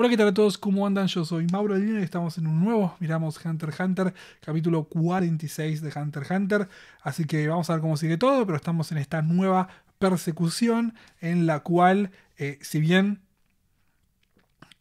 Hola, ¿qué tal a todos? ¿Cómo andan? Yo soy Mauro Lino y estamos en un nuevo Miramos Hunter x Hunter, capítulo 46 de Hunter x Hunter. Así que vamos a ver cómo sigue todo, pero estamos en esta nueva persecución en la cual, eh, si bien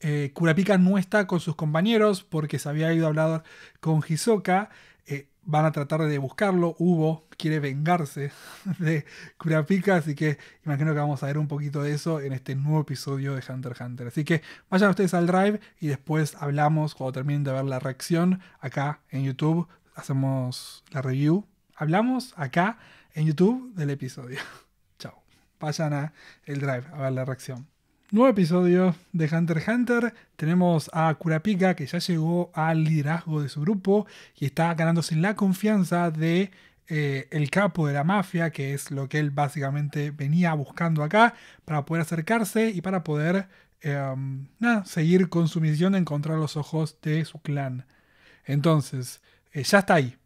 eh, Kurapika no está con sus compañeros porque se había ido a hablar con Hisoka, eh, van a tratar de buscarlo. Hugo quiere vengarse de Kurapika, así que imagino que vamos a ver un poquito de eso en este nuevo episodio de Hunter x Hunter. Así que vayan ustedes al drive y después hablamos cuando terminen de ver la reacción acá en YouTube. Hacemos la review. Hablamos acá en YouTube del episodio. Chao. Vayan al drive a ver la reacción. Nuevo episodio de Hunter x Hunter. Tenemos a Kurapika que ya llegó al liderazgo de su grupo y está ganándose la confianza de eh, el capo de la mafia, que es lo que él básicamente venía buscando acá para poder acercarse y para poder em, seguir con su misión de encontrar los ojos de su clan. Entonces, eh, ya está ahí.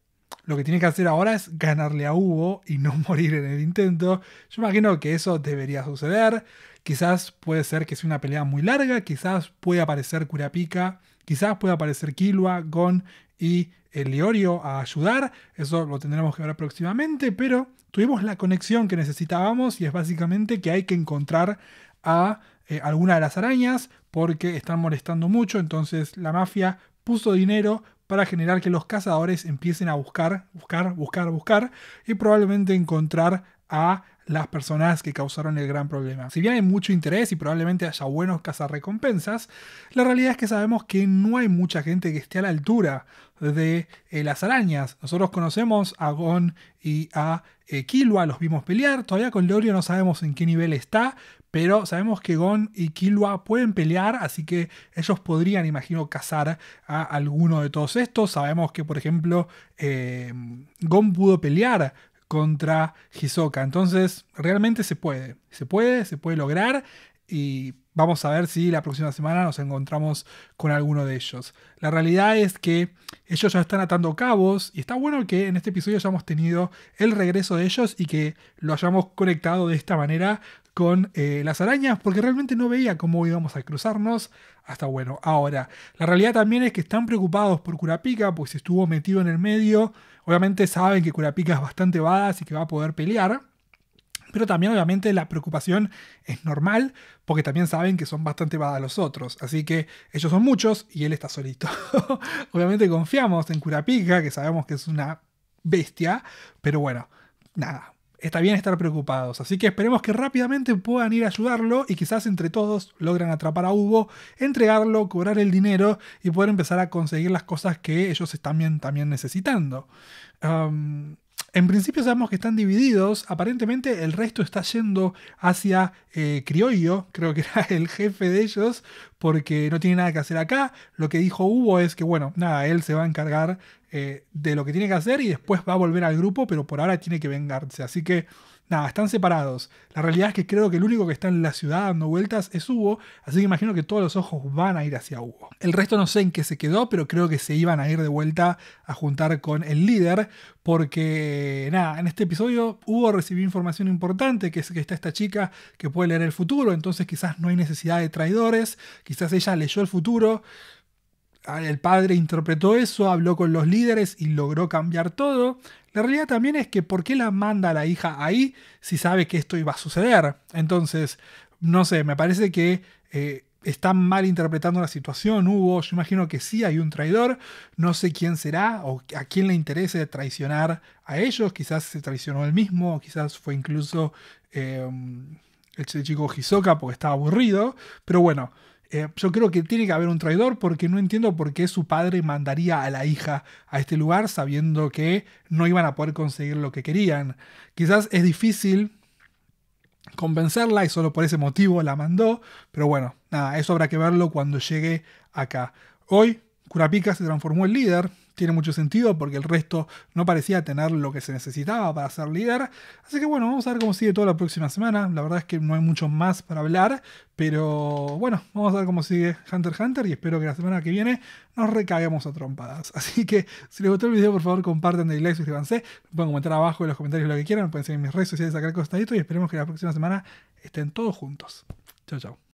Lo que tiene que hacer ahora es ganarle a Hugo y no morir en el intento. Yo imagino que eso debería suceder. Quizás puede ser que sea una pelea muy larga, quizás puede aparecer Curapica, quizás puede aparecer Kilua, Gon y eh, leorio a ayudar. Eso lo tendremos que ver próximamente, pero tuvimos la conexión que necesitábamos y es básicamente que hay que encontrar a eh, alguna de las arañas porque están molestando mucho. Entonces la mafia puso dinero para generar que los cazadores empiecen a buscar, buscar, buscar, buscar y probablemente encontrar a las personas que causaron el gran problema. Si bien hay mucho interés y probablemente haya buenos recompensas, la realidad es que sabemos que no hay mucha gente que esté a la altura de eh, las arañas. Nosotros conocemos a Gon y a eh, Kilua, los vimos pelear. Todavía con Lorio no sabemos en qué nivel está, pero sabemos que Gon y Kilua pueden pelear, así que ellos podrían, imagino, cazar a alguno de todos estos. Sabemos que, por ejemplo, eh, Gon pudo pelear contra Hisoka. Entonces, realmente se puede. Se puede, se puede lograr y vamos a ver si la próxima semana nos encontramos con alguno de ellos. La realidad es que ellos ya están atando cabos y está bueno que en este episodio hayamos tenido el regreso de ellos y que lo hayamos conectado de esta manera con eh, las arañas porque realmente no veía cómo íbamos a cruzarnos hasta bueno. Ahora, la realidad también es que están preocupados por Curapica pues estuvo metido en el medio. Obviamente saben que Curapica es bastante badass y que va a poder pelear pero también obviamente la preocupación es normal porque también saben que son bastante a los otros. Así que ellos son muchos y él está solito. obviamente confiamos en Curapica, que sabemos que es una bestia. Pero bueno, nada, está bien estar preocupados. Así que esperemos que rápidamente puedan ir a ayudarlo y quizás entre todos logran atrapar a Hugo, entregarlo, cobrar el dinero y poder empezar a conseguir las cosas que ellos están bien, también necesitando. En principio sabemos que están divididos, aparentemente el resto está yendo hacia eh, Criollo, creo que era el jefe de ellos, porque no tiene nada que hacer acá. Lo que dijo Hugo es que, bueno, nada, él se va a encargar eh, de lo que tiene que hacer y después va a volver al grupo, pero por ahora tiene que vengarse. Así que Nada, están separados. La realidad es que creo que el único que está en la ciudad dando vueltas es Hugo, así que imagino que todos los ojos van a ir hacia Hugo. El resto no sé en qué se quedó, pero creo que se iban a ir de vuelta a juntar con el líder, porque nada, en este episodio Hugo recibió información importante, que es que está esta chica que puede leer el futuro, entonces quizás no hay necesidad de traidores, quizás ella leyó el futuro el padre interpretó eso, habló con los líderes y logró cambiar todo. La realidad también es que ¿por qué la manda a la hija ahí si sabe que esto iba a suceder? Entonces, no sé, me parece que eh, están mal interpretando la situación. Hubo, yo imagino que sí, hay un traidor. No sé quién será o a quién le interese traicionar a ellos. Quizás se traicionó él mismo, quizás fue incluso eh, el chico Hisoka porque estaba aburrido. Pero bueno. Eh, yo creo que tiene que haber un traidor porque no entiendo por qué su padre mandaría a la hija a este lugar sabiendo que no iban a poder conseguir lo que querían. Quizás es difícil convencerla y solo por ese motivo la mandó, pero bueno, nada, eso habrá que verlo cuando llegue acá. Hoy Curapica se transformó en líder, tiene mucho sentido porque el resto no parecía tener lo que se necesitaba para ser líder. Así que bueno, vamos a ver cómo sigue toda la próxima semana. La verdad es que no hay mucho más para hablar, pero bueno, vamos a ver cómo sigue Hunter x Hunter y espero que la semana que viene nos recaguemos a trompadas. Así que si les gustó el video, por favor, compartan, denle like, suscríbanse. Pueden comentar abajo en los comentarios lo que quieran, pueden seguir mis redes sociales sacar al costadito y esperemos que la próxima semana estén todos juntos. Chao, chao.